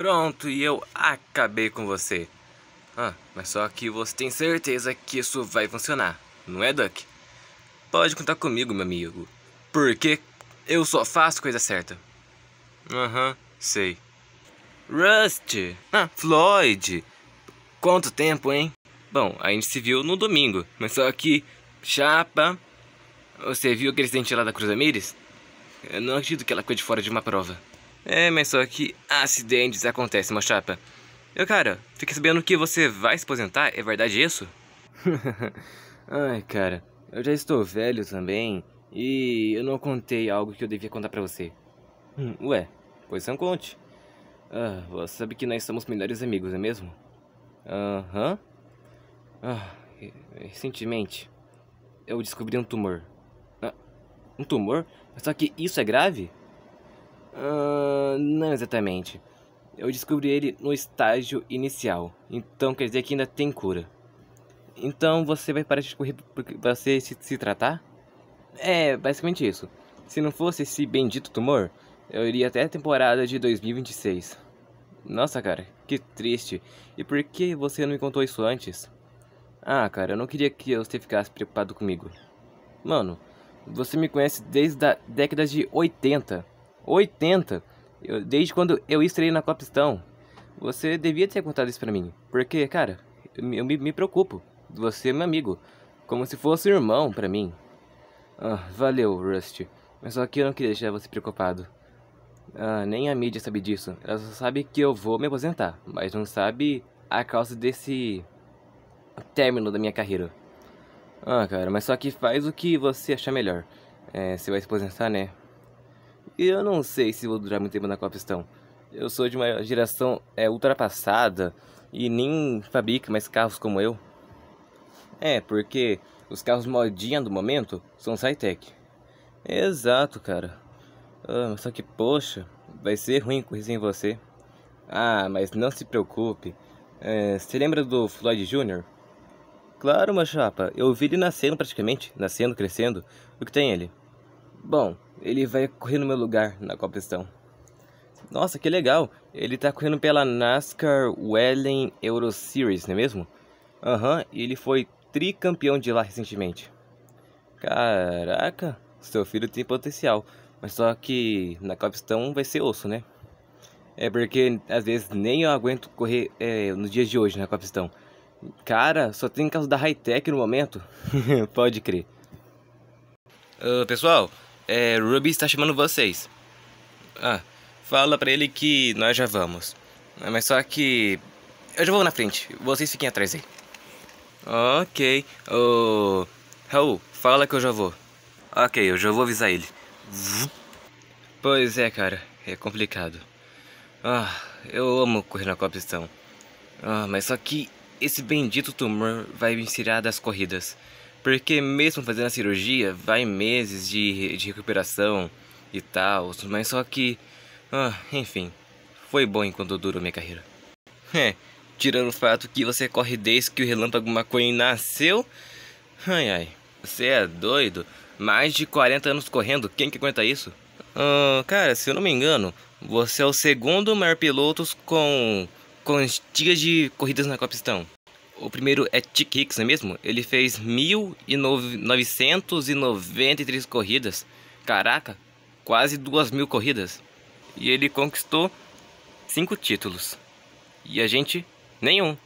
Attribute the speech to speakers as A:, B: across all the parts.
A: Pronto, e eu acabei com você. Ah, mas só que você tem certeza que isso vai funcionar, não é, Duck? Pode contar comigo, meu amigo. Porque eu só faço coisa certa. Aham, uhum, sei. Rust! Ah, Floyd! Quanto tempo, hein? Bom, a gente se viu no domingo, mas só que... Chapa... Você viu aquele incidente lá da Cruz Amires? Eu não acredito que ela ficou de fora de uma prova. É, mas só que acidentes acontecem, uma chapa. Eu, cara, fiquei sabendo que você vai se aposentar, é verdade isso? Ai, cara, eu já estou velho também e eu não contei algo que eu devia contar para você. Hum, ué, pois não conte. Ah, você sabe que nós somos melhores amigos, não é mesmo? Aham. Ah, recentemente eu descobri um tumor. Ah, um tumor? Só que isso é grave? Uh, não exatamente. Eu descobri ele no estágio inicial, então quer dizer que ainda tem cura. Então você vai parar de correr para você se, se tratar? É, basicamente isso. Se não fosse esse bendito tumor, eu iria até a temporada de 2026. Nossa, cara, que triste. E por que você não me contou isso antes? Ah, cara, eu não queria que você ficasse preocupado comigo. Mano, você me conhece desde a década de 80. 80, eu, desde quando eu estrei na Copistão. Você devia ter contado isso pra mim, porque, cara, eu, eu me, me, preocupo. Você é meu amigo, como se fosse irmão pra mim. Ah, valeu, Rust, mas só que eu não queria deixar você preocupado. Ah, nem a mídia sabe disso, ela só sabe que eu vou me aposentar, mas não sabe a causa desse término da minha carreira. Ah, cara, mas só que faz o que você achar melhor. É, você vai se aposentar, né? E eu não sei se vou durar muito tempo na Copistão. Eu sou de uma geração é, ultrapassada e nem fabrica mais carros como eu. É, porque os carros modinha do momento são Cytec. Exato, cara. Ah, só que, poxa, vai ser ruim correr sem você. Ah, mas não se preocupe. É, você lembra do Floyd Jr.? Claro, uma chapa. Eu vi ele nascendo praticamente, nascendo, crescendo. O que tem ele? Bom, ele vai correr no meu lugar na Copa Nossa, que legal! Ele tá correndo pela NASCAR Welling Euro Series, não é mesmo? Aham, uhum, e ele foi tricampeão de lá recentemente. Caraca, seu filho tem potencial, mas só que na capistão vai ser osso, né? É porque às vezes nem eu aguento correr é, nos dias de hoje na capistão. Cara, só tem caso da high-tech no momento? Pode crer. Uh, pessoal, é, Ruby está chamando vocês. Ah, fala pra ele que nós já vamos. Ah, mas só que. Eu já vou na frente, vocês fiquem atrás aí. Ok. Ô. Oh, Raul, fala que eu já vou. Ok, eu já vou avisar ele. Pois é, cara, é complicado. Ah, eu amo correr na competição. Ah, mas só que esse bendito tumor vai me tirar das corridas. Porque mesmo fazendo a cirurgia, vai meses de, de recuperação e tal, mas só que. Ah, enfim, foi bom enquanto durou minha carreira. É, tirando o fato que você corre desde que o relâmpago McQueen nasceu. Ai ai, você é doido? Mais de 40 anos correndo, quem que aguenta isso? Ah, cara, se eu não me engano, você é o segundo maior piloto com, com dias de corridas na Copa Estão. O primeiro é Tick Hicks, não é mesmo? Ele fez 1.993 corridas. Caraca, quase 2.000 corridas. E ele conquistou 5 títulos. E a gente, nenhum.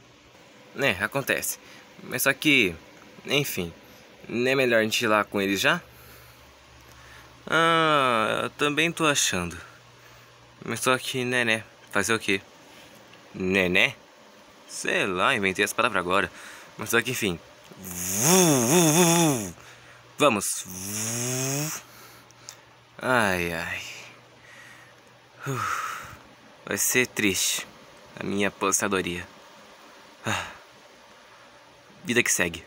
A: Né, acontece. Mas só que, enfim, não é melhor a gente ir lá com ele já? Ah, eu também tô achando. Mas só que, né, né, fazer o quê? Né, né? Sei lá, inventei essa palavra agora. Mas só que enfim. Vamos. Ai, ai. Vai ser triste a minha aposentadoria. Vida que segue.